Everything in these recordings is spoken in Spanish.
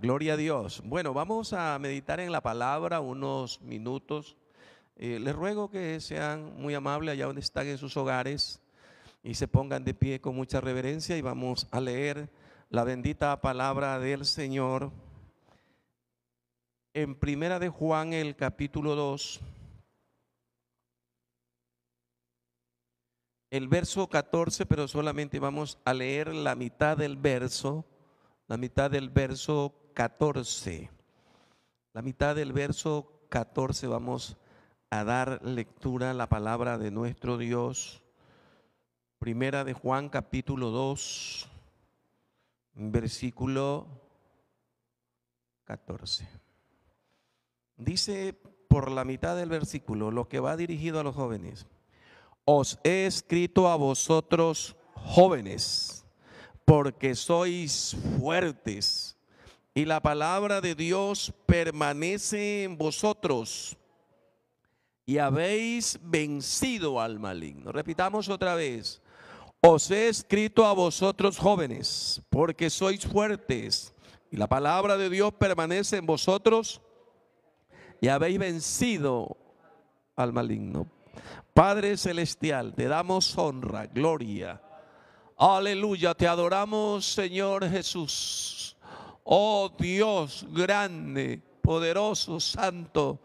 gloria a Dios. Bueno, vamos a meditar en la palabra unos minutos. Eh, les ruego que sean muy amables allá donde están en sus hogares y se pongan de pie con mucha reverencia y vamos a leer la bendita palabra del Señor en Primera de Juan el capítulo 2. El verso 14, pero solamente vamos a leer la mitad del verso la mitad del verso 14. La mitad del verso 14 vamos a dar lectura a la palabra de nuestro Dios. Primera de Juan capítulo 2, versículo 14. Dice por la mitad del versículo lo que va dirigido a los jóvenes. Os he escrito a vosotros jóvenes porque sois fuertes y la palabra de Dios permanece en vosotros y habéis vencido al maligno. Repitamos otra vez. Os he escrito a vosotros jóvenes, porque sois fuertes y la palabra de Dios permanece en vosotros y habéis vencido al maligno. Padre Celestial, te damos honra, gloria Aleluya, te adoramos Señor Jesús. Oh Dios grande, poderoso, santo.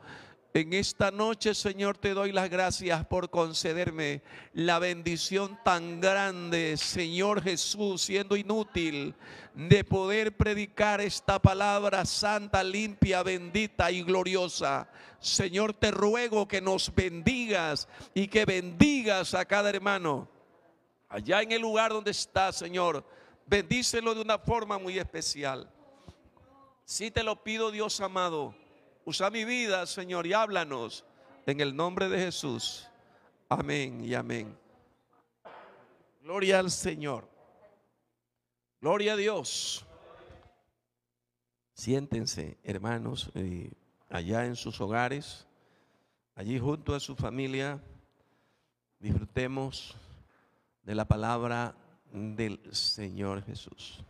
En esta noche, Señor, te doy las gracias por concederme la bendición tan grande, Señor Jesús, siendo inútil, de poder predicar esta palabra santa, limpia, bendita y gloriosa. Señor, te ruego que nos bendigas y que bendigas a cada hermano allá en el lugar donde está, Señor. Bendícelo de una forma muy especial. Si te lo pido, Dios amado, usa mi vida, Señor, y háblanos en el nombre de Jesús. Amén y amén. Gloria al Señor. Gloria a Dios. Siéntense, hermanos, eh, allá en sus hogares, allí junto a su familia. Disfrutemos de la palabra del Señor Jesús.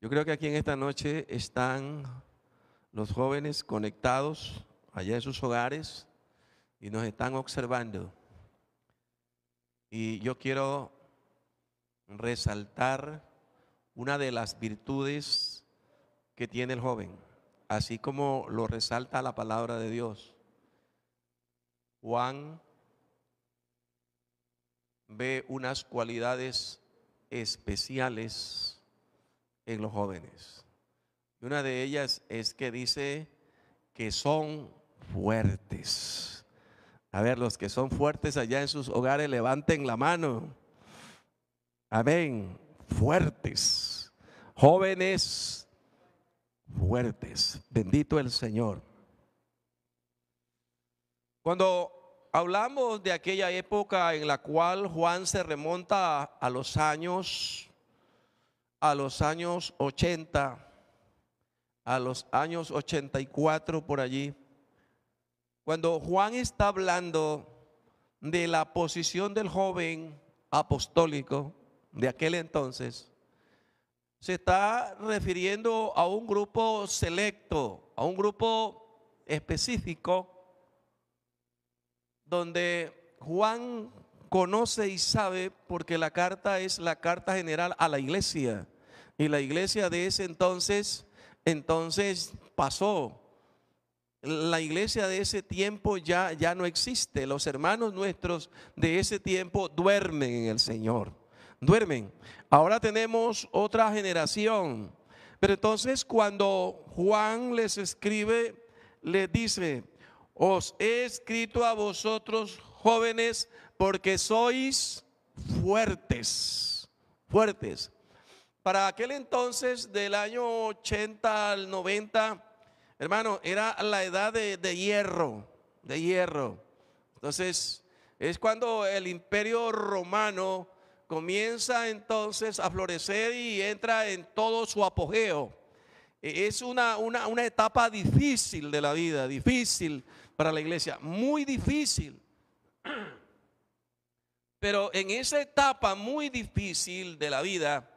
Yo creo que aquí en esta noche están los jóvenes conectados allá en sus hogares y nos están observando. Y yo quiero resaltar una de las virtudes que tiene el joven, así como lo resalta la palabra de Dios. Juan ve unas cualidades especiales en los jóvenes. Y una de ellas es que dice que son fuertes. A ver, los que son fuertes allá en sus hogares, levanten la mano. Amén. Fuertes. Jóvenes fuertes. Bendito el Señor. Cuando Hablamos de aquella época en la cual Juan se remonta a los años, a los años 80, a los años 84 por allí. Cuando Juan está hablando de la posición del joven apostólico de aquel entonces, se está refiriendo a un grupo selecto, a un grupo específico donde Juan conoce y sabe porque la carta es la carta general a la iglesia. Y la iglesia de ese entonces, entonces pasó. La iglesia de ese tiempo ya, ya no existe. Los hermanos nuestros de ese tiempo duermen en el Señor. Duermen. Ahora tenemos otra generación. Pero entonces cuando Juan les escribe, les dice, os he escrito a vosotros jóvenes porque sois fuertes, fuertes. Para aquel entonces, del año 80 al 90, hermano, era la edad de, hierro, de hierro. Entonces, es cuando el imperio romano comienza entonces a florecer y entra en todo su apogeo. E, es una, una, una etapa difícil de la vida, difícil, para la iglesia. Muy difícil. Pero en esa etapa muy difícil de la vida,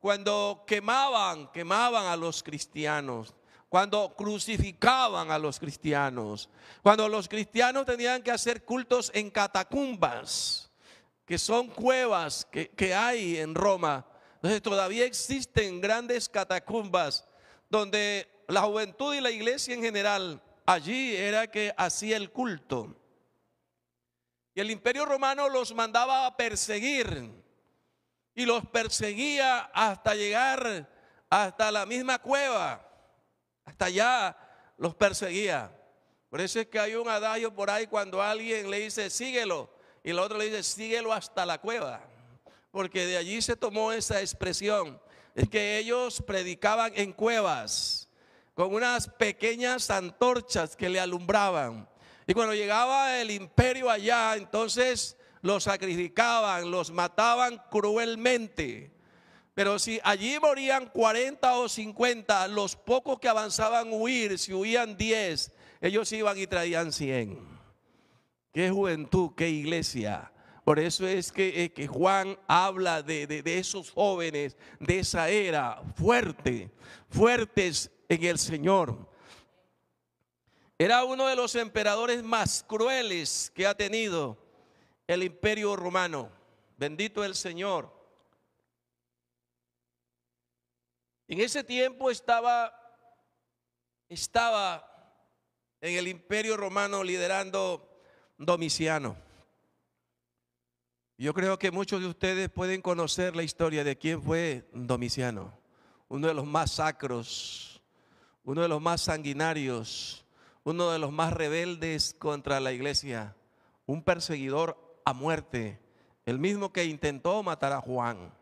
cuando quemaban, quemaban a los cristianos, cuando crucificaban a los cristianos, cuando los cristianos tenían que hacer cultos en catacumbas, que son cuevas que, que hay en Roma. Entonces todavía existen grandes catacumbas donde la juventud y la iglesia en general allí era que hacía el culto. Y el imperio romano los mandaba a perseguir y los perseguía hasta llegar hasta la misma cueva. Hasta allá los perseguía. Por eso es que hay un adagio por ahí cuando alguien le dice, síguelo, y el otro le dice, síguelo hasta la cueva. Porque de allí se tomó esa expresión. Es que ellos predicaban en cuevas con unas pequeñas antorchas que le alumbraban. Y cuando llegaba el imperio allá, entonces los sacrificaban, los mataban cruelmente. Pero si allí morían 40 o 50, los pocos que avanzaban huir, si huían 10, ellos iban y traían 100. Qué juventud, qué iglesia. Por eso es que, eh, que Juan habla de, esos jóvenes de esa era, fuerte, fuertes en el Señor. Era uno de los emperadores más crueles que ha tenido el imperio romano. Bendito el Señor. En ese tiempo estaba, estaba en el imperio romano liderando Domiciano. Yo creo que muchos de ustedes pueden conocer la historia de quién fue Domiciano, uno de los más sacros uno de los más sanguinarios, uno de los más rebeldes contra la iglesia, un perseguidor a muerte, el mismo que intentó matar a Juan.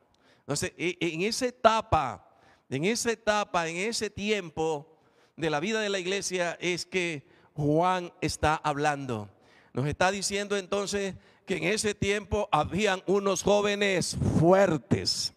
Entonces, e, e, en esa etapa, en esa etapa, en ese tiempo de la vida de la iglesia es que Juan está hablando. Nos está diciendo entonces que en ese tiempo habían unos jóvenes fuertes.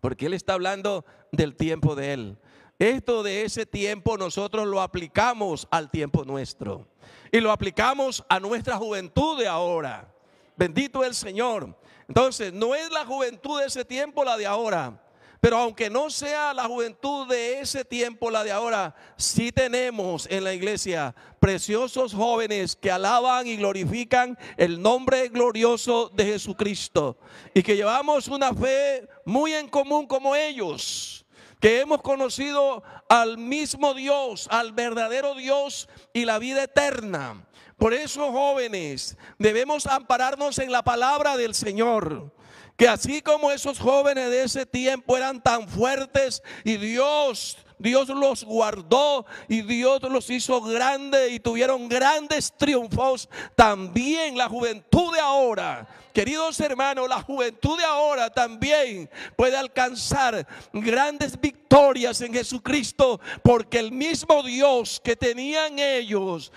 Porque él está hablando del tiempo de él. Esto de ese tiempo nosotros lo aplicamos al tiempo nuestro y lo aplicamos a nuestra juventud de ahora. Bendito el Señor. Entonces, no es la juventud de ese tiempo la de ahora. Pero aunque no sea la juventud de ese tiempo, la de ahora, sí tenemos en la iglesia preciosos jóvenes que alaban y glorifican el nombre glorioso de Jesucristo y que llevamos una fe muy en común como ellos que hemos conocido al mismo Dios, al verdadero Dios y la vida eterna. Por eso, jóvenes, debemos ampararnos en la palabra del Señor. Que así como esos jóvenes de ese tiempo eran tan fuertes y Dios Dios los guardó y Dios los hizo grandes y tuvieron grandes triunfos. También la juventud de ahora Queridos hermanos, la juventud de ahora también puede alcanzar grandes victorias en Jesucristo, porque el mismo Dios que tenían ellos,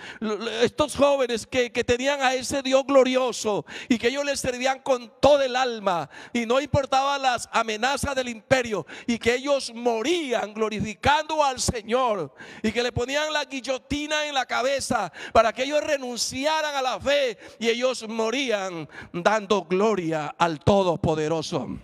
estos jóvenes que, tenían a ese Dios glorioso y que ellos les servían con todo el alma y no importaba las amenazas del imperio y que ellos morían glorificando al Señor y que le ponían la guillotina en la cabeza para que ellos renunciaran a la fe y ellos morían dando gloria al Todopoderoso.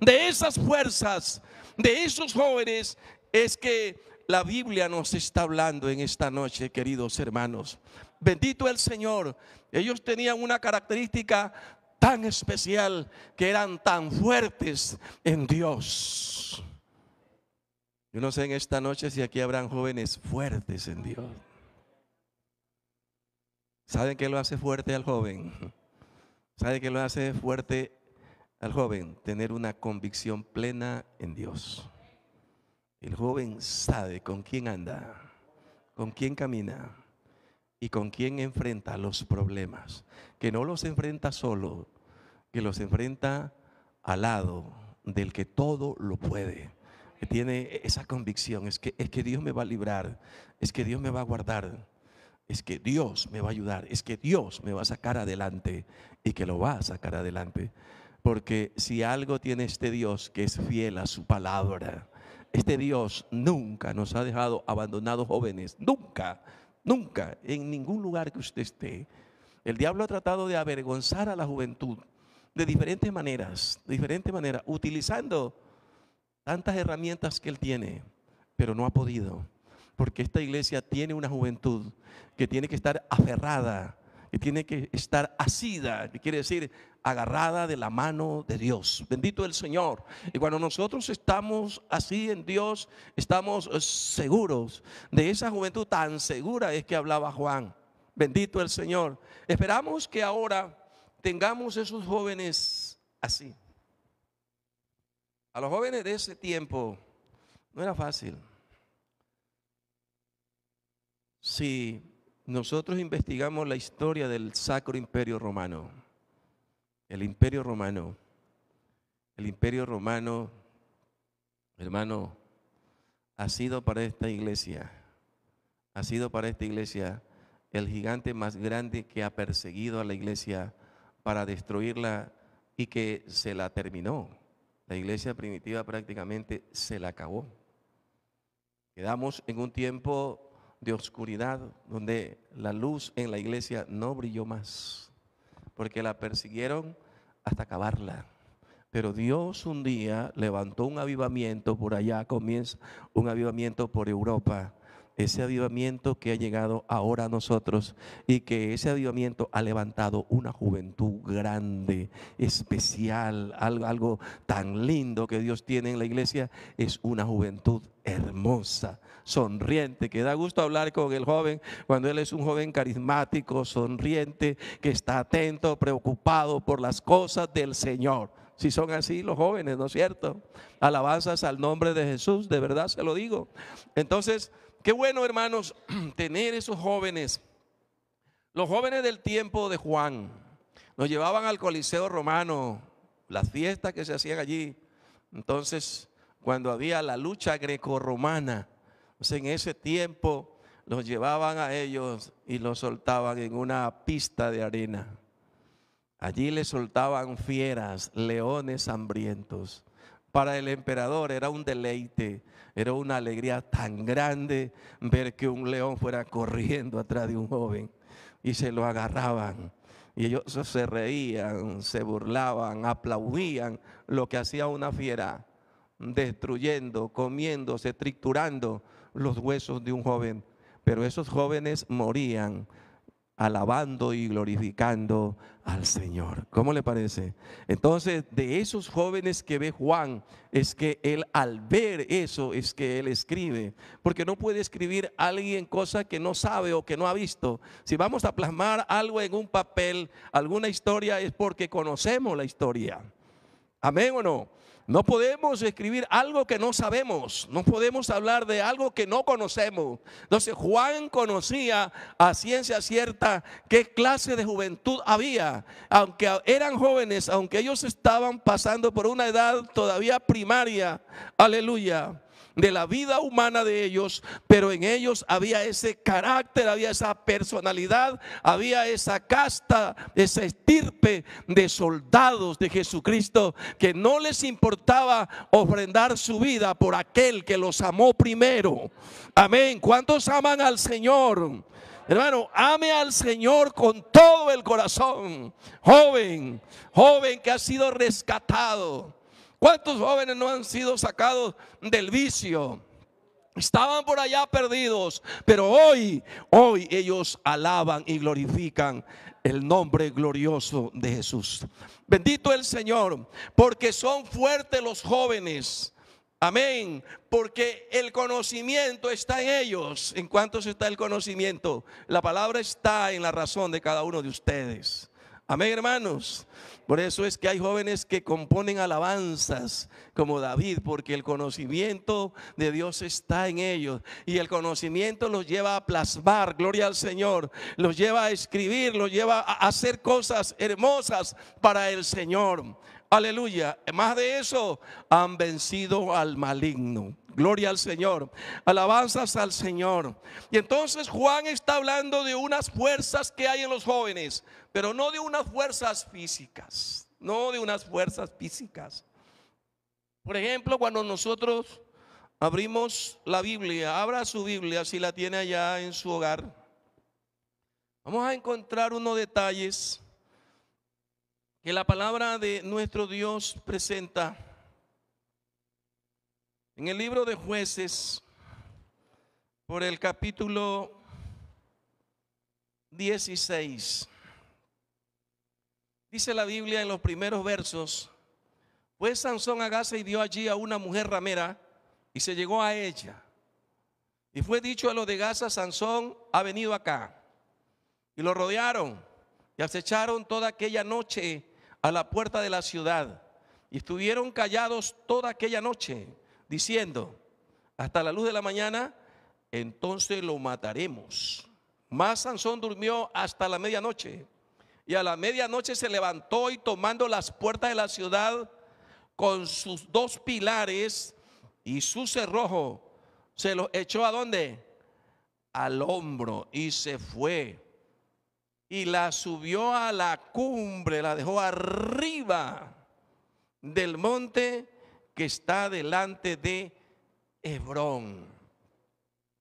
De esas fuerzas, de esos jóvenes, es que la Biblia nos está hablando en esta noche, queridos hermanos. Bendito el Señor. Ellos tenían una característica tan especial que eran tan fuertes en Dios. Yo no sé en esta noche si aquí habrán jóvenes fuertes en Dios. ¿Saben qué lo hace fuerte al joven? ¿Sabe qué lo hace fuerte al joven? Tener una convicción plena en Dios. El joven sabe con quién anda, con quién camina y con quién enfrenta los problemas. Que no los enfrenta solo, que los enfrenta al lado del que todo lo puede. Que tiene esa convicción, es que, es que Dios me va a librar, es que Dios me va a guardar es que Dios me va a ayudar, es que Dios me va a sacar adelante y que lo va a sacar adelante. Porque si algo tiene este Dios que es fiel a su palabra, este Dios nunca nos ha dejado abandonados jóvenes, nunca, nunca, en ningún lugar que usted esté. El diablo ha tratado de avergonzar a la juventud de diferentes maneras, de diferentes maneras, utilizando tantas herramientas que él tiene, pero no ha podido porque esta iglesia tiene una juventud que tiene que estar aferrada, que tiene que estar asida, que quiere decir agarrada de la mano de Dios. Bendito el Señor. Y cuando nosotros estamos así en Dios, estamos eh, seguros de esa juventud tan segura es que hablaba Juan. Bendito el Señor. Esperamos que ahora tengamos esos jóvenes así. A los jóvenes de ese tiempo no era fácil si nosotros investigamos la historia del Sacro Imperio Romano, el Imperio Romano, el Imperio Romano, hermano, ha sido para esta iglesia, ha sido para esta iglesia el gigante más grande que ha perseguido a la iglesia para destruirla y que se la terminó. La iglesia primitiva prácticamente se la acabó. Quedamos en un tiempo de oscuridad donde la luz en la iglesia no brilló más, porque la persiguieron hasta acabarla. Pero Dios un día levantó un avivamiento por allá, comienza un avivamiento por Europa. Ese avivamiento que ha llegado ahora a nosotros y que ese avivamiento ha levantado una juventud grande, especial, algo, algo tan lindo que Dios tiene en la iglesia, es una juventud hermosa sonriente, que da gusto hablar con el joven cuando él es un joven carismático, sonriente, que está atento, preocupado por las cosas del Señor. Si son así los jóvenes, ¿no es cierto? Alabanzas al nombre de Jesús, de verdad se lo digo. Entonces, qué bueno, hermanos, tener esos jóvenes. Los jóvenes del tiempo de Juan nos llevaban al Coliseo Romano, las fiestas que se hacían allí. Entonces, cuando había la lucha grecorromana, pues en ese tiempo los llevaban a ellos y los soltaban en una pista de arena. Allí les soltaban fieras, leones hambrientos. Para el emperador era un deleite, era una alegría tan grande ver que un león fuera corriendo atrás de un joven y se lo agarraban. Y ellos se reían, se burlaban, aplaudían lo que hacía una fiera, destruyendo, comiéndose, triturando los huesos de un joven, pero esos jóvenes morían alabando y glorificando al Señor. ¿Cómo le parece? Entonces, de esos jóvenes que ve Juan, es que él al ver eso es que él escribe, porque no puede escribir alguien cosa que no sabe o que no ha visto. Si vamos a plasmar algo en un papel, alguna historia, es porque conocemos la historia. Amén o no? No podemos escribir algo que no sabemos, no podemos hablar de algo que no conocemos. Entonces Juan conocía a ciencia cierta qué clase de juventud había. Aunque eran jóvenes, aunque ellos estaban pasando por una edad todavía primaria, aleluya, de la vida humana de ellos, pero en ellos había ese carácter, había esa personalidad, había esa casta, esa estirpe de soldados de Jesucristo que no les importaba ofrendar su vida por aquel que los amó primero. Amén. ¿Cuántos aman al Señor? Hermano, ame al Señor con todo el corazón. Joven, joven que ha sido rescatado ¿Cuántos jóvenes no han sido sacados del vicio? Estaban por allá perdidos, pero hoy, hoy ellos alaban y glorifican el nombre glorioso de Jesús. Bendito el Señor, porque son fuertes los jóvenes. Amén, porque el conocimiento está en ellos. ¿En cuántos está el conocimiento? La palabra está en la razón de cada uno de ustedes. Amén, hermanos. Por eso es que hay jóvenes que componen alabanzas como David, porque el conocimiento de Dios está en ellos. Y el conocimiento los lleva a plasmar, gloria al Señor. Los lleva a escribir, los lleva a hacer cosas hermosas para el Señor. Aleluya. Más de eso, han vencido al maligno. Gloria al Señor. Alabanzas al Señor. Y entonces Juan está hablando de unas fuerzas que hay en los jóvenes, pero no de unas fuerzas físicas. No de unas fuerzas físicas. Por ejemplo, cuando nosotros abrimos la Biblia, abra su Biblia si la tiene allá en su hogar. Vamos a encontrar unos detalles que la palabra de nuestro Dios presenta en el libro de jueces por el capítulo 16. Dice la Biblia en los primeros versos, pues Sansón a Gaza y dio allí a una mujer ramera y se llegó a ella. Y fue dicho a los de Gaza, Sansón ha venido acá. Y lo rodearon y acecharon toda aquella noche a la puerta de la ciudad. Y estuvieron callados toda aquella noche, diciendo, hasta la luz de la mañana, entonces lo mataremos. Mas Sansón durmió hasta la medianoche. Y a la medianoche se levantó y tomando las puertas de la ciudad con sus dos pilares y su cerrojo, se los echó a dónde? Al hombro y se fue y la subió a la cumbre, la dejó arriba del monte que está delante de Hebrón.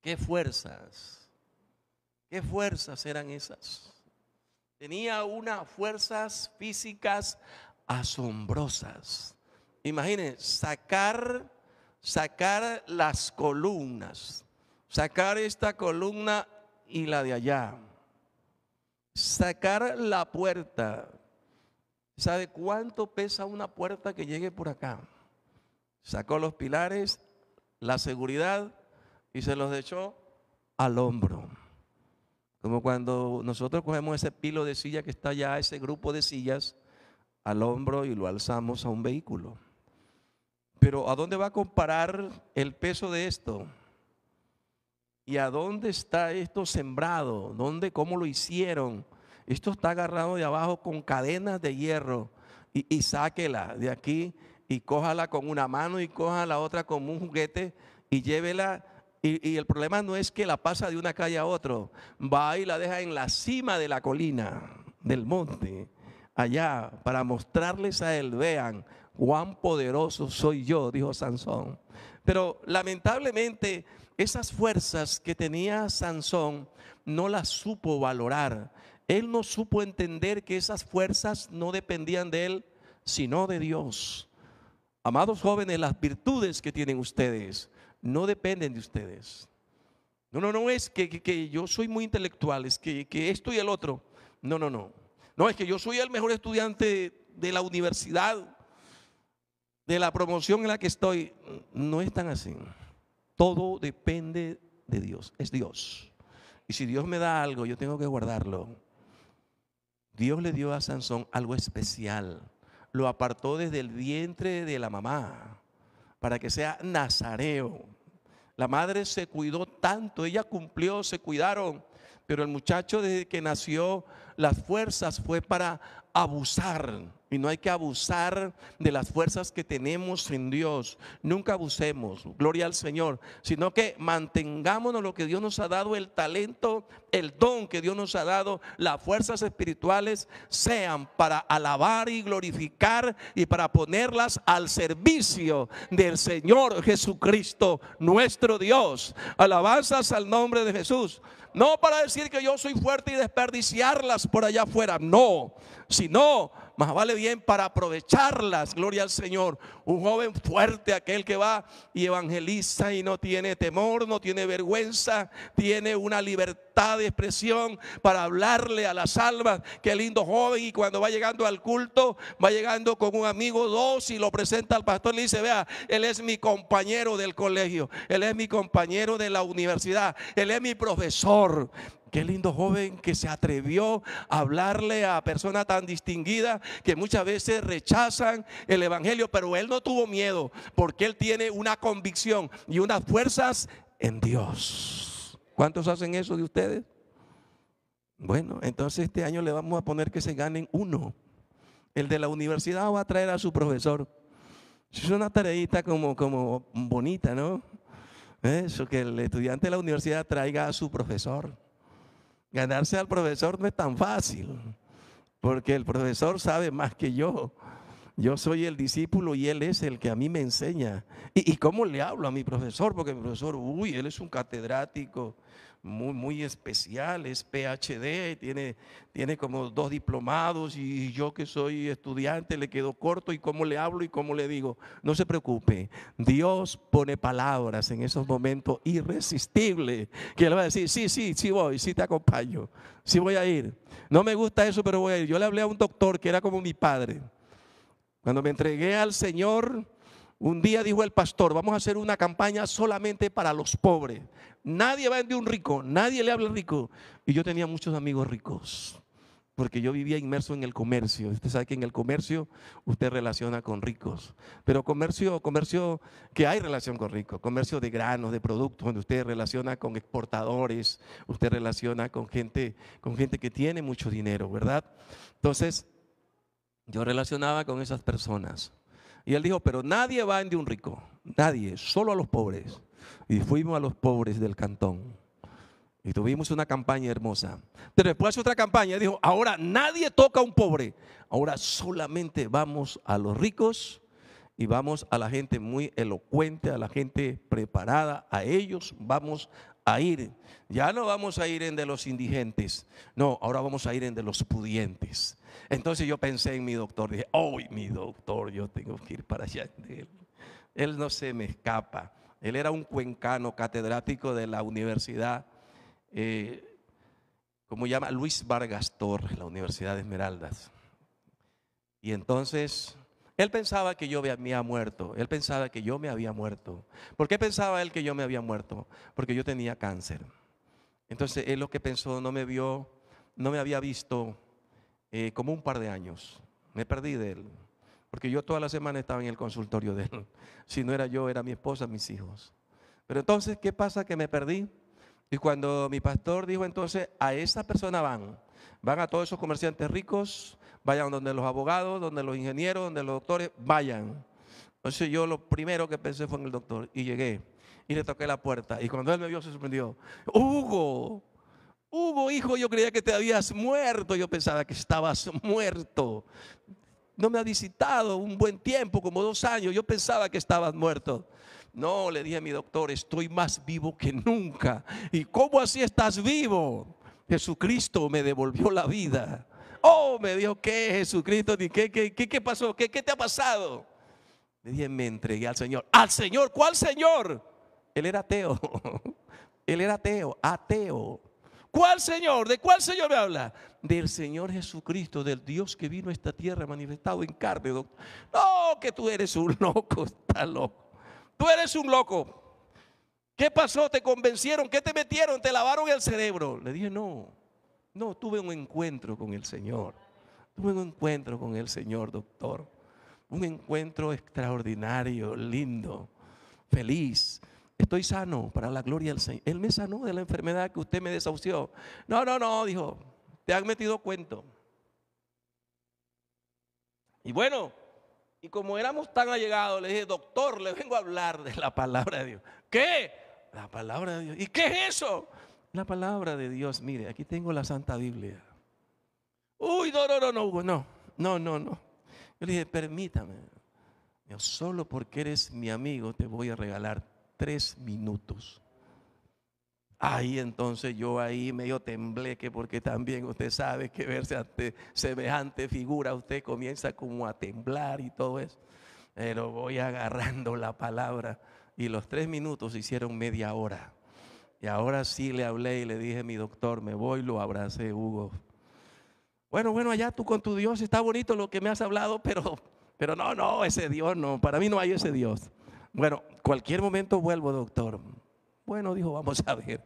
Qué fuerzas, qué fuerzas eran esas. Tenía unas fuerzas físicas asombrosas. Imagínense, sacar, sacar las columnas, sacar esta columna y la de allá sacar la puerta. ¿Sabe cuánto pesa una puerta que llegue por acá? Sacó los pilares, la seguridad y se los echó al hombro. Como cuando nosotros cogemos ese pilo de silla que está allá, ese grupo de sillas, al hombro y lo alzamos a un vehículo. Pero ¿a dónde va a comparar el peso de esto? ¿Y a dónde está esto sembrado? ¿Dónde, cómo lo hicieron? Esto está agarrado de abajo con cadenas de hierro. Y, sáquela de aquí y cójala con una mano y coja la otra como un juguete y llévela. Y, y el problema no es que la pasa de una calle a otra. Va y la deja en la cima de la colina, del monte, allá, para mostrarles a él, vean, cuán poderoso soy yo, dijo Sansón. Pero lamentablemente esas fuerzas que tenía Sansón no las supo valorar. Él no supo entender que esas fuerzas no dependían de él, sino de Dios. Amados jóvenes, las virtudes que tienen ustedes no dependen de ustedes. No, no, no es que, yo soy muy intelectual, es que, que esto y el otro. No, no, no. No es que yo soy el mejor estudiante de la universidad, de la promoción en la que estoy. No es tan así. Todo depende de Dios, es Dios. Y si Dios me da algo, yo tengo que guardarlo. Dios le dio a Sansón algo especial. Lo apartó desde el vientre de la mamá para que sea nazareo. La madre se cuidó tanto, ella cumplió, se cuidaron, pero el muchacho desde que nació, las fuerzas fue para abusar. Y no hay que abusar de las fuerzas que tenemos en Dios. Nunca abusemos, gloria al Señor. Sino que mantengámonos lo que Dios nos ha dado, el talento, el don que Dios nos ha dado. Las fuerzas espirituales sean para alabar y glorificar y para ponerlas al servicio del Señor Jesucristo, nuestro Dios. Alabanzas al nombre de Jesús. No para decir que yo soy fuerte y desperdiciarlas por allá afuera, no, sino más vale bien para aprovecharlas, gloria al Señor. Un joven fuerte, aquel que va y evangeliza y no tiene temor, no tiene vergüenza, tiene una libertad de expresión para hablarle a las almas. Qué lindo joven y cuando va llegando al culto, va llegando con un amigo, dos y lo presenta al pastor y le dice, vea, él es mi compañero del colegio, él es mi compañero de la universidad, él es mi profesor, Qué lindo joven que se atrevió a hablarle a personas tan distinguidas que muchas veces rechazan el Evangelio, pero él no tuvo miedo porque él tiene una convicción y unas fuerzas en Dios. ¿Cuántos hacen eso de ustedes? Bueno, entonces este año le vamos a poner que se ganen uno. El de la universidad va a traer a su profesor. Es una tareita como, como bonita, ¿no? Eso, que el estudiante de la universidad traiga a su profesor. Ganarse al profesor no es tan fácil, porque el profesor sabe más que yo. Yo soy el discípulo y él es el que a mí me enseña. ¿Y, cómo le hablo a mi profesor? Porque mi profesor, uy, él es un catedrático, muy, muy especial, es PhD, tiene, tiene como dos diplomados y yo que soy estudiante le quedo corto y cómo le hablo y cómo le digo. No se preocupe, Dios pone palabras en esos momentos irresistibles que le va a decir, sí, sí, sí voy, sí te acompaño, sí voy a ir. No me gusta eso, pero voy a ir. Yo le hablé a un doctor que era como mi padre. Cuando me entregué al Señor, un día dijo el pastor, vamos a hacer una campaña solamente para los pobres. Nadie va a de un rico, nadie le habla rico. Y yo tenía muchos amigos ricos, porque yo vivía inmerso en el comercio. Usted sabe que en el comercio usted relaciona con ricos, pero comercio, comercio que hay relación con ricos, comercio de granos, de productos, donde usted relaciona con exportadores, usted relaciona con gente, con gente que tiene mucho dinero, ¿verdad? Entonces, yo relacionaba con esas personas. Y él dijo, pero nadie va en de un rico, nadie, solo a los pobres. Y fuimos a los pobres del cantón. Y tuvimos una campaña hermosa. Pero después otra campaña, dijo, ahora nadie toca a un pobre, ahora solamente vamos a los ricos y vamos a la gente muy elocuente, a la gente preparada, a ellos vamos a ir. Ya no vamos a ir en de los indigentes, no, ahora vamos a ir en de los pudientes. Entonces yo pensé en mi doctor, dije, hoy mi doctor, yo tengo que ir para allá. Él, él no se me escapa. Él era un cuencano catedrático de la universidad, eh, como llama Luis Vargas Torres, la Universidad de Esmeraldas. Y entonces él pensaba que yo me había muerto. Él pensaba que yo me había muerto. ¿Por qué pensaba él que yo me había muerto? Porque yo tenía cáncer. Entonces él lo que pensó, no me vio, no me había visto eh, como un par de años. Me perdí de él, porque yo toda la semana estaba en el consultorio de él. Si no era yo, era mi esposa, mis hijos. Pero entonces, ¿qué pasa? Que me perdí. Y cuando mi pastor dijo entonces, a esa persona van, van a todos esos comerciantes ricos, vayan donde los abogados, donde los ingenieros, donde los doctores, vayan. Entonces yo lo primero que pensé fue en el doctor y llegué y le toqué la puerta. Y cuando él me vio se sorprendió, Hugo, Hugo, hijo, yo creía que te habías muerto, yo pensaba que estabas muerto. No me ha visitado un buen tiempo, como dos años, yo pensaba que estabas muerto. No, le dije a mi doctor, estoy más vivo que nunca. ¿Y cómo así estás vivo? Jesucristo me devolvió la vida. Oh, me dijo, ¿qué Jesucristo? ¿Qué, qué, qué, pasó? ¿Qué, ¿Qué te ha pasado? Le dije, me entregué al Señor. ¿Al Señor? ¿Cuál Señor? Él era ateo. Él era ateo, ateo ¿Cuál Señor? ¿De cuál Señor me habla? Del Señor Jesucristo, del Dios que vino a esta tierra manifestado en carne. Doctor. No, que tú eres un loco, está loco. Tú eres un loco. ¿Qué pasó? ¿Te convencieron? ¿Qué te metieron? ¿Te lavaron el cerebro? Le dije, no, no, tuve un encuentro con el Señor. Tuve un encuentro con el Señor, doctor. Un encuentro extraordinario, lindo, feliz estoy sano para la gloria del Señor. Él me sanó de la enfermedad que usted me desahució. No, no, no, dijo, te han metido cuento. Y bueno, y como éramos tan allegados, le dije, doctor, le vengo a hablar de la palabra de Dios. ¿Qué? La palabra de Dios. ¿Y qué es eso? La palabra de Dios. Mire, aquí tengo la Santa Biblia. Uy, no, no, no, no, no, no, no, no. Yo le dije, permítame. solo porque eres mi amigo te voy a regalar tres minutos. Ahí entonces yo ahí medio que porque también usted sabe que verse ante semejante figura, usted comienza como a temblar y todo eso. Pero voy agarrando la palabra y los tres minutos hicieron media hora. Y ahora sí le hablé y le dije, mi doctor, me voy, lo abracé, Hugo. Bueno, bueno, allá tú con tu Dios está bonito lo que me has hablado, pero, pero no, no, ese Dios no, para mí no hay ese Dios. Bueno, cualquier momento vuelvo, doctor. Bueno, dijo, vamos a ver.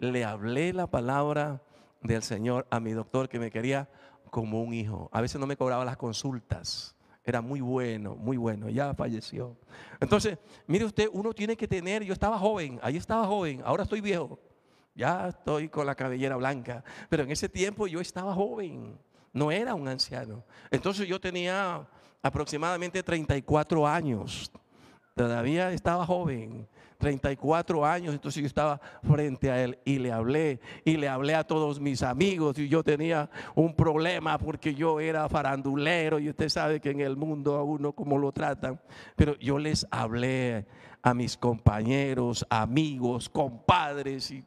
Le hablé la palabra del Señor a mi doctor que me quería como un hijo. A veces no me cobraba las consultas. Era muy bueno, muy bueno. Ya falleció. Entonces, mire usted, uno tiene que tener, yo estaba joven, ahí estaba joven, ahora estoy viejo. Ya estoy con la cabellera blanca. Pero en ese tiempo yo estaba joven, no era un anciano. Entonces yo tenía aproximadamente 34 años. Todavía estaba joven, 34 años, entonces yo estaba frente a él y le hablé, y le hablé a todos mis amigos, y yo tenía un problema porque yo era farandulero, y usted sabe que en el mundo a uno como lo tratan, pero yo les hablé a mis compañeros, amigos, compadres, y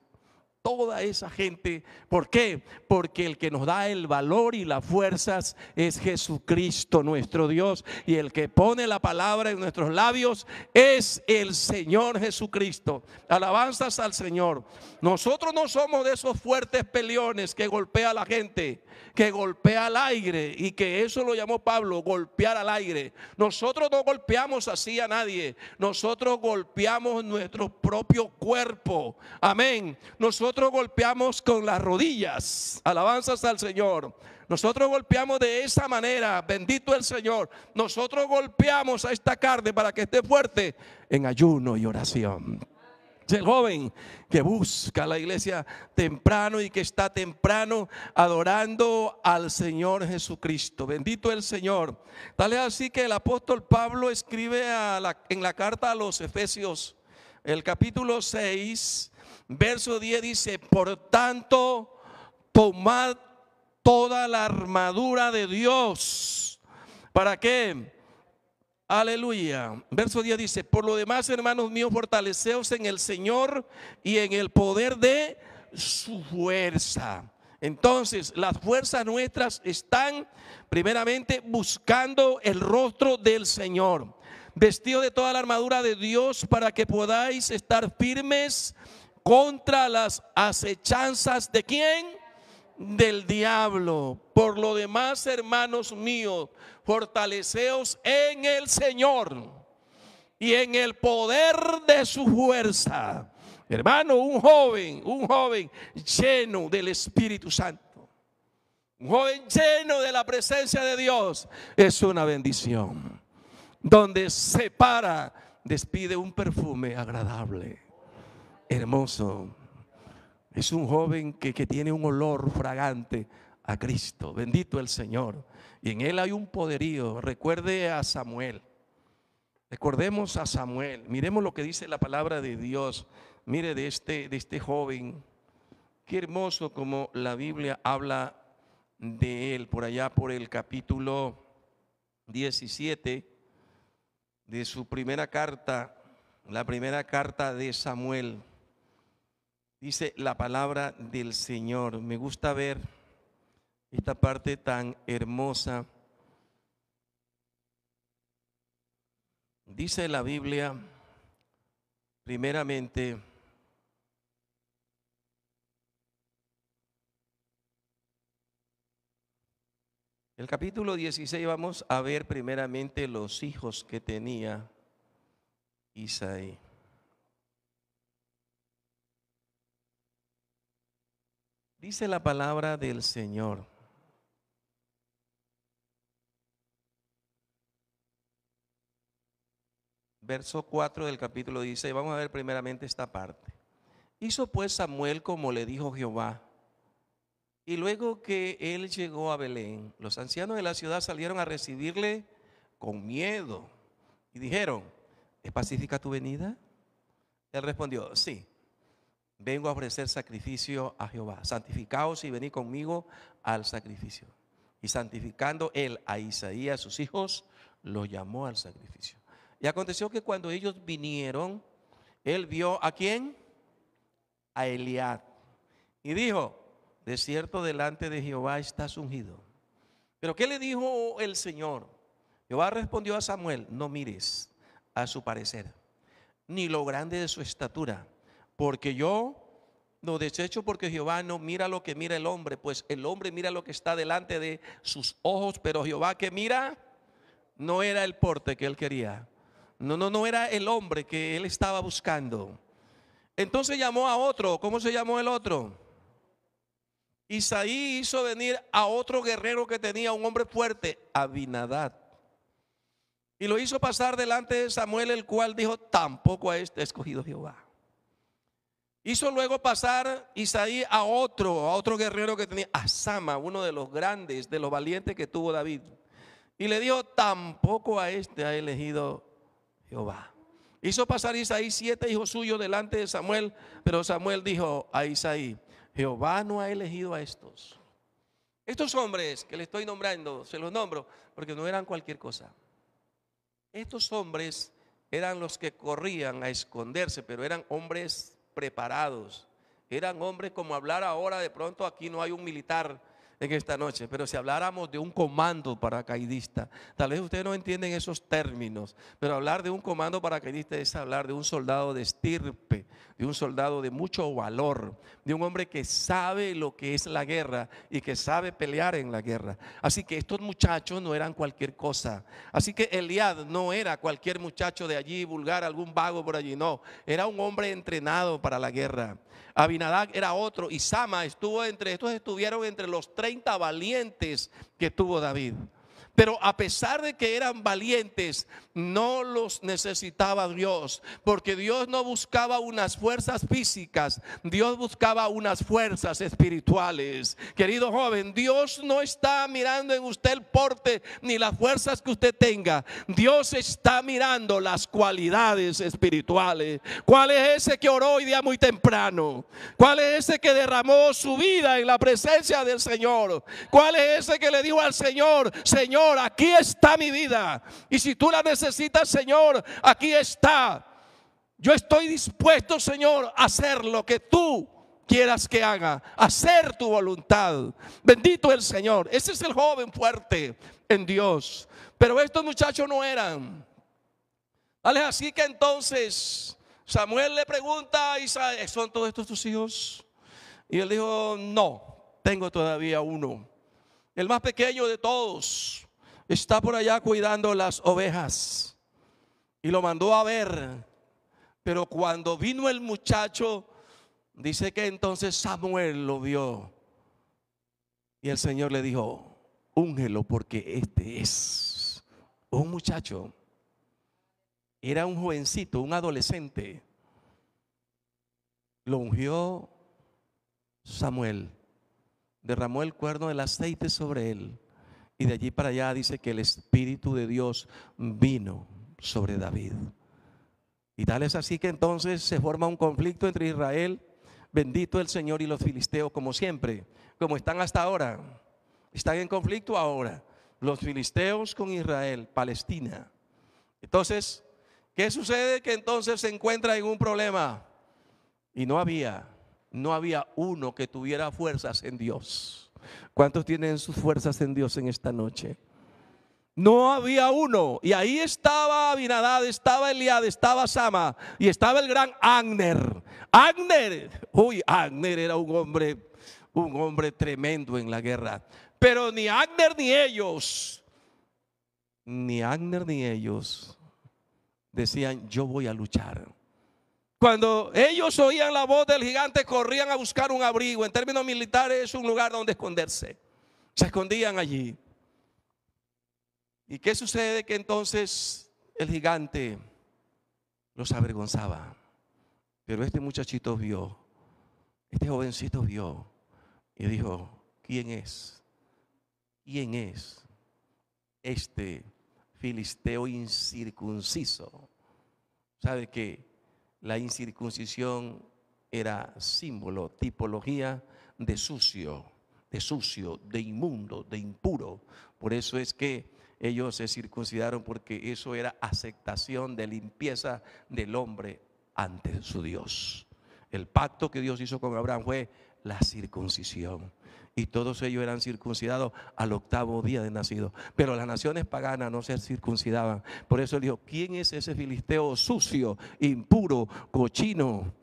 toda esa gente. ¿Por qué? Porque el que nos da el valor y las fuerzas es Jesucristo nuestro Dios. Y el que pone la palabra en nuestros labios es el Señor Jesucristo. Alabanzas al Señor. Nosotros no somos de esos fuertes peleones que golpea a la gente que golpea al aire y que eso lo llamó Pablo, golpear al aire. Nosotros no golpeamos así a nadie, nosotros golpeamos nuestro propio cuerpo. Amén. Nosotros golpeamos con las rodillas. Alabanzas al Señor. Nosotros golpeamos de esa manera, bendito el Señor. Nosotros golpeamos a esta carne para que esté fuerte en ayuno y oración el joven que busca la iglesia temprano y que está temprano adorando al Señor Jesucristo. Bendito el Señor. Tal es así que el apóstol Pablo escribe en la carta a los Efesios, el capítulo 6, verso 10 dice, por tanto, tomad toda la armadura de Dios. ¿Para qué? Aleluya. Verso 10 dice, por lo demás, hermanos míos, fortaleceos en el Señor y en el poder de su fuerza. Entonces, las fuerzas nuestras están primeramente buscando el rostro del Señor, vestido de toda la armadura de Dios para que podáis estar firmes contra las acechanzas de quien del diablo. Por lo demás, hermanos míos, fortaleceos en el Señor y en el poder de su fuerza. Hermano, un joven, un joven lleno del Espíritu Santo, un joven lleno de la presencia de Dios, es una bendición. Donde se para, despide un perfume agradable, hermoso. Es un joven que, tiene un olor fragante a Cristo. Bendito el Señor. Y en él hay un poderío. Recuerde a Samuel. Recordemos a Samuel. Miremos lo que dice la palabra de Dios. Mire de este, de este joven. Qué hermoso como la Biblia habla de él. Por allá por el capítulo 17 de su primera carta. La primera carta de Samuel dice la palabra del Señor. Me gusta ver esta parte tan hermosa. Dice la Biblia, primeramente, el capítulo 16 vamos a ver primeramente los hijos que tenía Isaí. Dice la palabra del Señor. Verso 4 del capítulo dice, Vamos a ver primeramente esta parte. Hizo pues Samuel como le dijo Jehová. Y luego que él llegó a Belén, los ancianos de la ciudad salieron a recibirle con miedo y dijeron, ¿es pacífica tu venida? Él respondió, sí, vengo a ofrecer sacrificio a Jehová. Santificaos y venid conmigo al sacrificio. Y santificando él a Isaías, sus hijos, Lo llamó al sacrificio. Y aconteció que cuando ellos vinieron, él vio a quién? A Eliad. Y dijo, de cierto delante de Jehová estás ungido. Pero ¿qué le dijo el Señor? Jehová respondió a Samuel, no mires a su parecer, ni lo grande de su estatura porque yo lo desecho porque Jehová no mira lo que mira el hombre, pues el hombre mira lo que está delante de sus ojos, pero Jehová que mira no era el porte que él quería. No, no, no era el hombre que él estaba buscando. Entonces llamó a otro, ¿cómo se llamó el otro? Isaí hizo venir a otro guerrero que tenía un hombre fuerte, Abinadad. Y lo hizo pasar delante de Samuel, el cual dijo, tampoco a este escogido Jehová. Hizo luego pasar Isaí a otro, a otro guerrero que tenía, a Sama, uno de los grandes, de los valientes que tuvo David. Y le dijo, tampoco a este ha elegido Jehová. Hizo pasar Isaí siete hijos suyos delante de Samuel, pero Samuel dijo a Isaí, Jehová no ha elegido a estos. Estos hombres que le estoy nombrando, se los nombro, porque no eran cualquier cosa. Estos hombres eran los que corrían a esconderse, pero eran hombres preparados. Eran hombres como hablar ahora, de pronto aquí no hay un militar, en esta noche, pero si habláramos de un comando paracaidista, tal vez ustedes no entienden esos términos, pero hablar de un comando paracaidista es hablar de un soldado de estirpe, de un soldado de mucho valor, de un hombre que sabe lo que es la guerra y que sabe pelear en la guerra. Así que estos muchachos no eran cualquier cosa. Así que Eliad no era cualquier muchacho de allí, vulgar, algún vago por allí, no, era un hombre entrenado para la guerra. Abinadab era otro y Sama estuvo entre, estos estuvieron entre los 30 valientes que tuvo David. Pero a pesar de que eran valientes, no los necesitaba Dios, porque Dios no buscaba unas fuerzas físicas, Dios buscaba unas fuerzas espirituales. Querido joven, Dios no está mirando en usted el porte ni las fuerzas que usted tenga, Dios está mirando las cualidades espirituales. ¿Cuál es ese que oró hoy día muy temprano? ¿Cuál es ese que derramó su vida en la presencia del Señor? ¿Cuál es ese que le dijo al Señor, Señor? aquí está mi vida. Y si tú la necesitas, Señor, aquí está. Yo estoy dispuesto, Señor, a hacer lo que tú quieras que haga, hacer tu voluntad. Bendito el Señor. Ese es el joven fuerte en Dios. Pero estos muchachos no eran. Así que entonces Samuel le pregunta a Isaías, ¿son todos estos tus hijos? Y él dijo, no, tengo todavía uno. El más pequeño de todos está por allá cuidando las ovejas. Y lo mandó a ver. Pero cuando vino el muchacho, dice que entonces Samuel lo vio. Y el Señor le dijo, úngelo porque este es un muchacho. Era un jovencito, un adolescente. Lo ungió Samuel. Derramó el cuerno del aceite sobre él y de allí para allá dice que el Espíritu de Dios vino sobre David. Y tal es así que entonces se forma un conflicto entre Israel, bendito el Señor, y los filisteos, como siempre, como están hasta ahora. Están en conflicto ahora, los filisteos con Israel, Palestina. Entonces, ¿qué sucede? Que entonces se encuentra en un problema. Y no había, no había uno que tuviera fuerzas en Dios. ¿Cuántos tienen sus fuerzas en Dios en esta noche? No había uno. Y ahí estaba Abinadad, estaba Eliad, estaba Sama y estaba el gran Agner. Agner, uy, Agner era un hombre, un hombre tremendo en la guerra. Pero ni Agner ni ellos, ni Agner ni ellos decían, yo voy a luchar. Cuando ellos oían la voz del gigante, corrían a buscar un abrigo. En términos militares es un lugar donde esconderse. Se escondían allí. ¿Y qué sucede? Que entonces el gigante los avergonzaba. Pero este muchachito vio, este jovencito vio y dijo, ¿quién es? ¿Quién es este filisteo incircunciso? ¿Sabe qué? La incircuncisión era símbolo, tipología de sucio, de sucio, de inmundo, de impuro. Por eso es que ellos se circuncidaron porque eso era aceptación de limpieza del hombre ante su Dios. El pacto que Dios hizo con Abraham fue la circuncisión. Y todos ellos eran circuncidados al octavo día de nacido. Pero las naciones paganas no se circuncidaban. Por eso él dijo, ¿quién es ese filisteo sucio, impuro, cochino,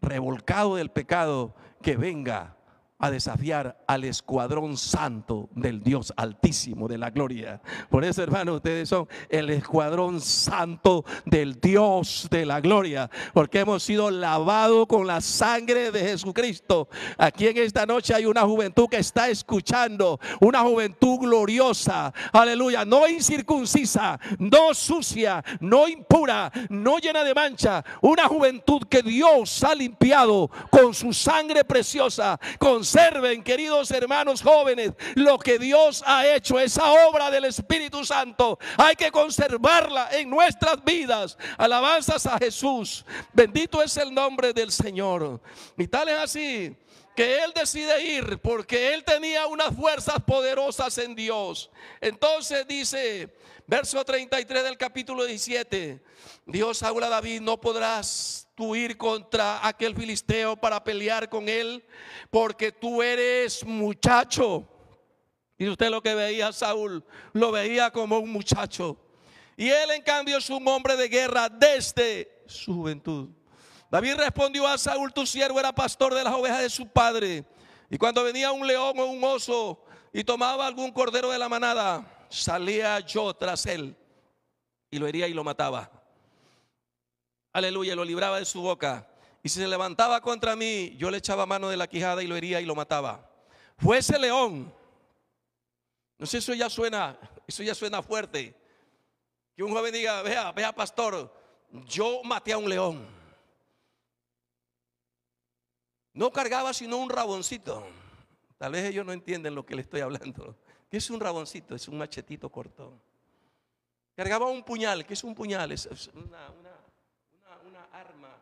revolcado del pecado, que venga a desafiar al escuadrón santo del Dios altísimo de la gloria. Por eso, hermanos, ustedes son el escuadrón santo del Dios de la gloria, porque hemos sido lavados con la sangre de Jesucristo. Aquí en esta noche hay una juventud que está escuchando, una juventud gloriosa, aleluya, no incircuncisa, no sucia, no impura, no llena de mancha, una juventud que Dios ha limpiado con su sangre preciosa, con Conserven, queridos hermanos jóvenes, lo que Dios ha hecho, esa obra del Espíritu Santo. Hay que conservarla en nuestras vidas. Alabanzas a Jesús. Bendito es el nombre del Señor. Y tal es así que él decide ir porque él tenía unas fuerzas poderosas en Dios. Entonces dice, Verso 33 del capítulo 17. Dios Saúl a David, no podrás tú ir contra aquel filisteo para pelear con él, porque tú eres muchacho. Y usted lo que veía a Saúl, lo veía como un muchacho. Y él en cambio es un hombre de guerra desde su juventud. David respondió a Saúl, tu siervo era pastor de las ovejas de su padre. Y cuando venía un león o un oso y tomaba algún cordero de la manada, salía yo tras él y lo hería y lo mataba. Aleluya, lo libraba de su boca. Y si se levantaba contra mí, yo le echaba mano de la quijada y lo hería y lo mataba. Fue ese león. No sé, eso ya suena, eso ya suena fuerte. Que un joven diga, vea, vea, pastor, yo maté a un león. No cargaba sino un raboncito. Tal vez ellos no entienden lo que le estoy hablando es un raboncito? Es un machetito cortón. Cargaba un puñal. ¿Qué es un puñal? Es, una, arma,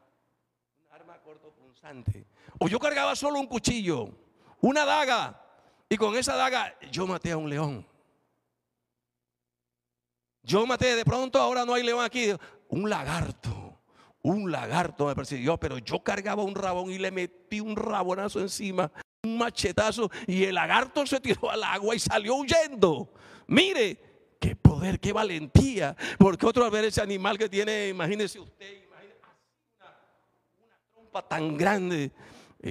una arma corto punzante. O yo cargaba solo un cuchillo, una daga, y con esa daga yo maté a un león. Yo maté, de pronto ahora no hay león aquí, un lagarto. Un lagarto me persiguió, pero yo cargaba un rabón y le metí un rabonazo encima un machetazo y el lagarto se tiró al agua y salió huyendo. Mire, qué poder, qué valentía. Porque otro al ver ese animal que tiene, imagínese usted, una trompa tan grande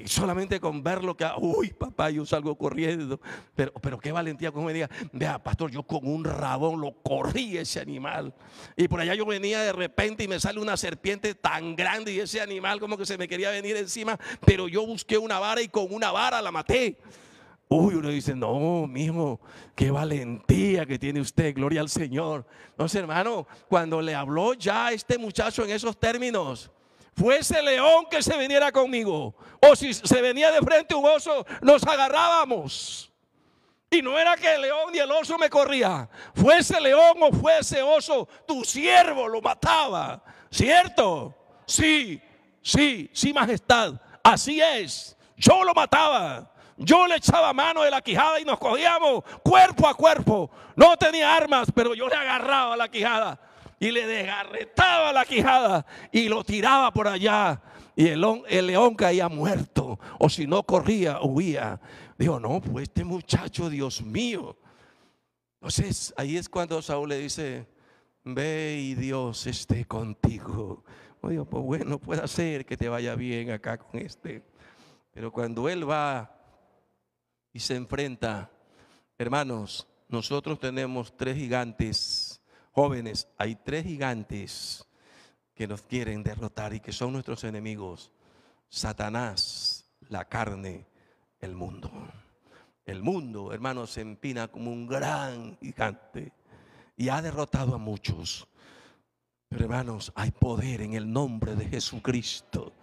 solamente con verlo que, uy, papá, yo salgo corriendo. Pero, pero qué valentía como me diga, vea, pastor, yo con un rabón lo corrí ese animal. Y por allá yo venía de repente y me sale una serpiente tan grande y ese animal como que se me quería venir encima, pero yo busqué una vara y con una vara la maté. Uy, uno dice, no, mismo, qué valentía que tiene usted, gloria al Señor. Entonces, hermano, cuando le habló ya a este muchacho en esos términos, fuese león que se viniera conmigo, o si se venía de frente un oso, nos agarrábamos. Y no era que el león ni el oso me corría, fuese león o fuese oso, tu siervo lo mataba, ¿cierto? Sí, sí, sí, majestad, así es, yo lo mataba. Yo le echaba mano de la quijada y nos cogíamos cuerpo a cuerpo. No tenía armas, pero yo le agarraba la quijada y le desgarretaba la quijada y lo tiraba por allá. Y el, león caía muerto, o si no corría, huía. digo no, pues este muchacho, Dios mío. Entonces, ahí es cuando Saúl le dice, ve y Dios esté contigo. Digo, pues bueno, puede ser que te vaya bien acá con este. Pero cuando él va y se enfrenta, hermanos, nosotros tenemos tres gigantes Jóvenes, hay tres gigantes que nos quieren derrotar y que son nuestros enemigos. Satanás, la carne, el mundo. El mundo, hermanos, se empina como un gran gigante y ha derrotado a muchos. Pero hermanos, hay poder en el nombre de Jesucristo.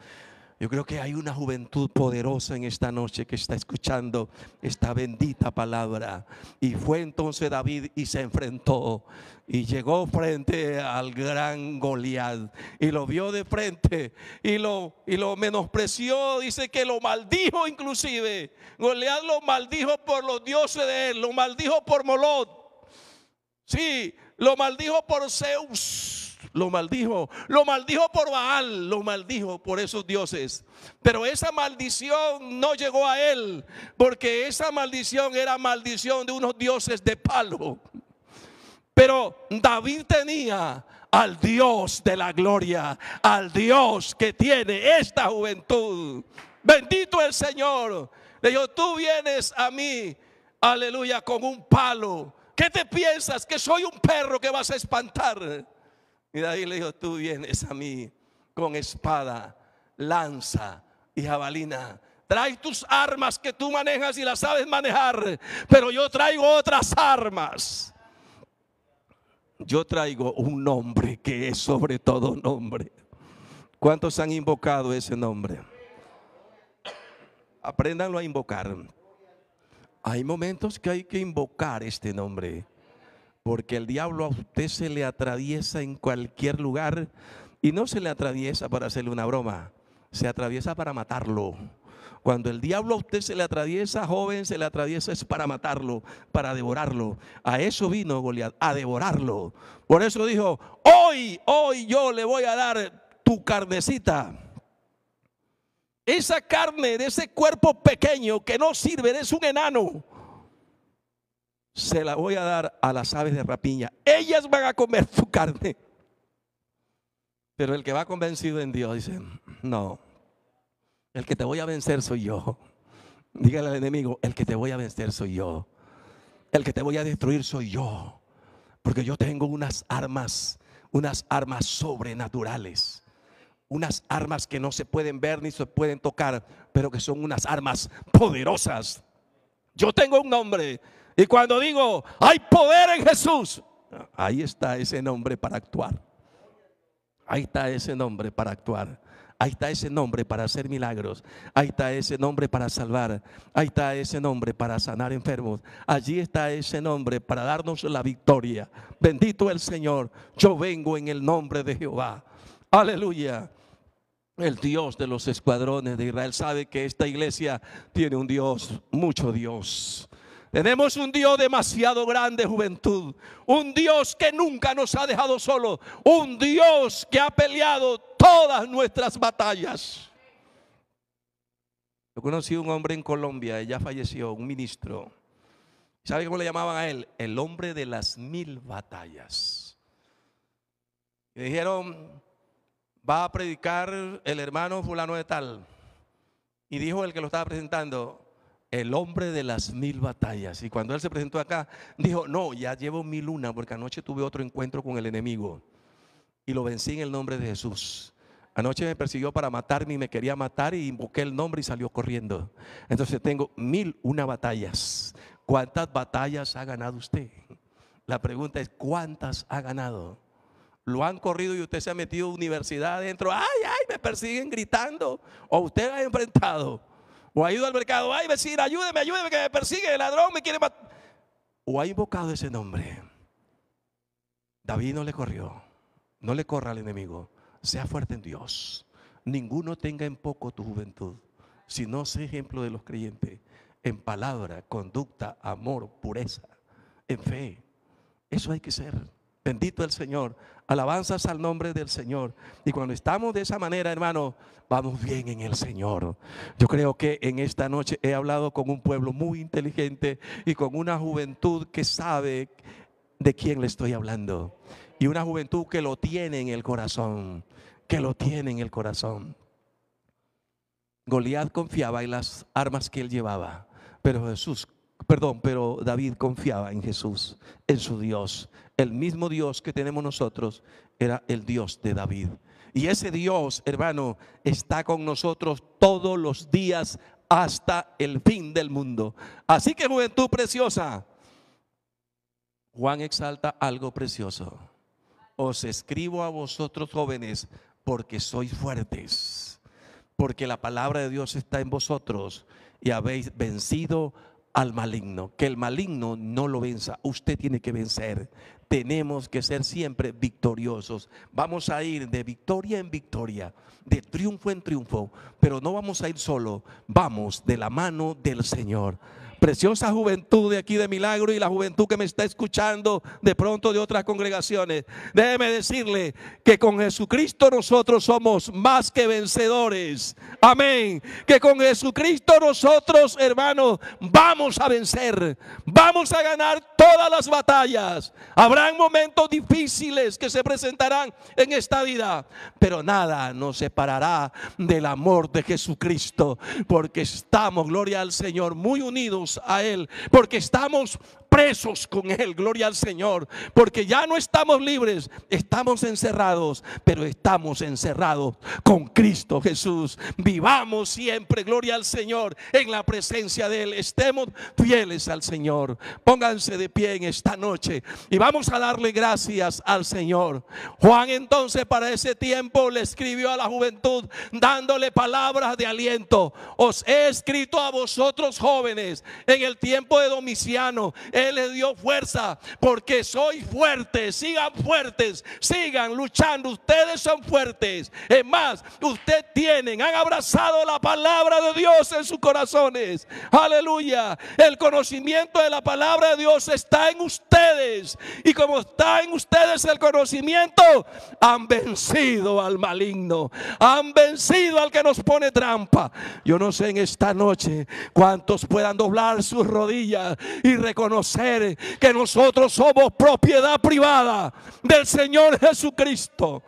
Yo creo que hay una juventud poderosa en esta noche que está escuchando esta bendita palabra. Y fue entonces David y se enfrentó y llegó frente al gran Goliat y lo vio de frente y lo, y lo menospreció, dice que lo maldijo inclusive. Goliat lo maldijo por los dioses de él, lo maldijo por Molot. Sí, lo maldijo por Zeus. Lo maldijo. Lo maldijo por Baal. Lo maldijo por esos dioses. Pero esa maldición no llegó a él. Porque esa maldición era maldición de unos dioses de palo. Pero David tenía al Dios de la gloria, al Dios que tiene esta juventud. Bendito el Señor. Le dijo, tú vienes a mí, aleluya, con un palo. ¿Qué te piensas? Que soy un perro que vas a espantar. Y David le dijo, tú vienes a mí con espada, lanza y jabalina. Trae tus armas que tú manejas y las sabes manejar, pero yo traigo otras armas. Yo traigo un nombre que es sobre todo nombre. ¿Cuántos han invocado ese nombre? Apréndanlo a invocar. Hay momentos que hay que invocar este nombre. Porque el diablo a usted se le atraviesa en cualquier lugar y no se le atraviesa para hacerle una broma, se atraviesa para matarlo. Cuando el diablo a usted se le atraviesa, joven, se le atraviesa es para matarlo, para devorarlo. A eso vino Goliat, a devorarlo. Por eso dijo, hoy, hoy yo le voy a dar tu carnecita. Esa carne de ese cuerpo pequeño que no sirve, eres un enano se la voy a dar a las aves de rapiña. Ellas van a comer su carne. Pero el que va convencido en Dios dice, no, el que te voy a vencer soy yo. Dígale al enemigo, el que te voy a vencer soy yo. El que te voy a destruir soy yo. Porque yo tengo unas armas, unas armas sobrenaturales. Unas armas que no se pueden ver ni se pueden tocar, pero que son unas armas poderosas. Yo tengo un nombre y cuando digo, hay poder en Jesús, ahí está ese nombre para actuar. Ahí está ese nombre para actuar. Ahí está ese nombre para hacer milagros. Ahí está ese nombre para salvar. Ahí está ese nombre para sanar enfermos. Allí está ese nombre para darnos la victoria. Bendito el Señor. Yo vengo en el nombre de Jehová. Aleluya. El Dios de los escuadrones de Israel sabe que esta iglesia tiene un Dios, mucho Dios. Tenemos un Dios demasiado grande, juventud. Un Dios que nunca nos ha dejado solos. Un Dios que ha peleado todas nuestras batallas. Yo conocí a un hombre en Colombia, ya falleció, un ministro. ¿Sabe cómo le llamaban a él? El hombre de las mil batallas. Le dijeron, va a predicar el hermano fulano de tal. Y dijo el que lo estaba presentando, el hombre de las mil batallas. Y cuando él se presentó acá, dijo, no, ya llevo mil una, porque anoche tuve otro encuentro con el enemigo. Y lo vencí en el nombre de Jesús. Anoche me persiguió para matarme y me quería matar y invoqué el nombre y salió corriendo. Entonces tengo mil una batallas. ¿Cuántas batallas ha ganado usted? La pregunta es, ¿cuántas ha ganado? Lo han corrido y usted se ha metido universidad adentro. ¡Ay, ay! Me persiguen gritando. O usted ha enfrentado o ha al mercado, ay vecina, ayúdeme, ayúdeme, que me persigue, el ladrón me quiere matar. O ha invocado ese nombre. David no le corrió, no le corra al enemigo. Sea fuerte en Dios. Ninguno tenga en poco tu juventud, sino sea ejemplo de los creyentes en palabra, conducta, amor, pureza, en fe. Eso hay que ser. Bendito el Señor. Alabanzas al nombre del Señor. Y cuando estamos de esa manera, hermano, vamos bien en el Señor. Yo creo que en esta noche he hablado con un pueblo muy inteligente y con una juventud que sabe de quién le estoy hablando. Y una juventud que lo tiene en el corazón, que lo tiene en el corazón. Goliat confiaba en las armas que él llevaba, pero Jesús Perdón, pero David confiaba en Jesús, en su Dios. El mismo Dios que tenemos nosotros era el Dios de David. Y ese Dios, hermano, está con nosotros todos los días hasta el fin del mundo. Así que juventud preciosa, Juan exalta algo precioso. Os escribo a vosotros jóvenes porque sois fuertes, porque la palabra de Dios está en vosotros y habéis vencido al maligno, que el maligno no lo venza, usted tiene que vencer. Tenemos que ser siempre victoriosos. Vamos a ir de victoria en victoria, de triunfo en triunfo, pero no vamos a ir solo, vamos de la mano del Señor preciosa juventud de aquí de Milagro y la juventud que me está escuchando de pronto de otras congregaciones, déjeme decirle que con Jesucristo nosotros somos más que vencedores. Amén. Que con Jesucristo nosotros, hermanos, vamos a vencer. Vamos a ganar todas las batallas. Habrán momentos difíciles que se presentarán en esta vida, pero nada nos separará del amor de Jesucristo, porque estamos, gloria al Señor, muy unidos a Él, porque estamos presos con Él, gloria al Señor, porque ya no estamos libres, estamos encerrados, pero estamos encerrados con Cristo Jesús. Vivamos siempre, gloria al Señor, en la presencia de Él, estemos fieles al Señor. Pónganse de pie en esta noche y vamos a darle gracias al Señor. Juan entonces para ese tiempo le escribió a la juventud dándole palabras de aliento. Os he escrito a vosotros jóvenes, en el tiempo de Domiciano, Él le dio fuerza porque soy fuerte. Sigan fuertes, sigan luchando. Ustedes son fuertes. Es más, ustedes tienen, han abrazado la palabra de Dios en sus corazones. Aleluya. El conocimiento de la palabra de Dios está en ustedes. Y como está en ustedes el conocimiento, han vencido al maligno. Han vencido al que nos pone trampa. Yo no sé en esta noche cuántos puedan doblar sus rodillas y reconocer que nosotros somos propiedad privada del Señor Jesucristo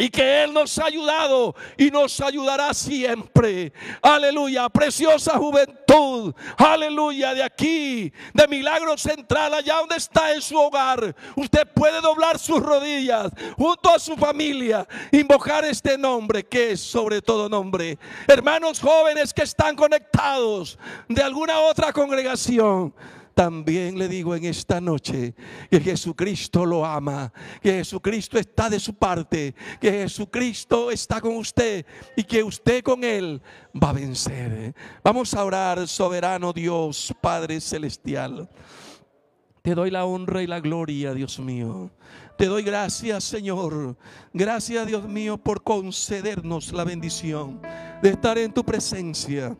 y que Él nos ha ayudado y nos ayudará siempre. Aleluya, preciosa juventud. Aleluya, de aquí, de Milagro Central, allá donde está en su hogar, usted puede doblar sus rodillas junto a su familia, invocar este nombre que es sobre todo nombre. Hermanos jóvenes que están conectados de alguna otra congregación. También le digo en esta noche que Jesucristo lo ama, que Jesucristo está de su parte, que Jesucristo está con usted y que usted con él va a vencer. Vamos a orar, soberano Dios, Padre Celestial. Te doy la honra y la gloria, Dios mío. Te doy gracias, Señor. Gracias, Dios mío, por concedernos la bendición de estar en tu presencia,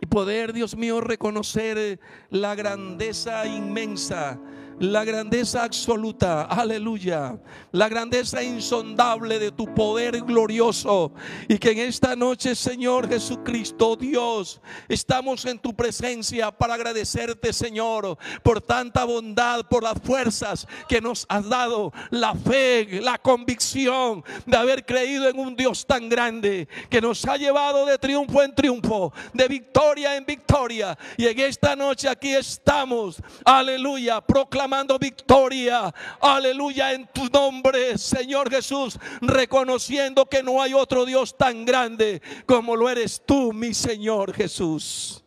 y poder, Dios mío, reconocer la grandeza inmensa la grandeza absoluta, aleluya, la grandeza insondable de tu poder glorioso. Y que en esta noche, Señor Jesucristo, Dios, estamos en tu presencia para agradecerte, Señor, por tanta bondad, por las fuerzas que nos has dado, la fe, la convicción de haber creído en un Dios tan grande que nos ha llevado de triunfo en triunfo, de victoria en victoria. Y en esta noche aquí estamos, aleluya, proclamando mando victoria. Aleluya en tu nombre, Señor Jesús, reconociendo que no hay otro Dios tan grande como lo eres tú, mi Señor Jesús.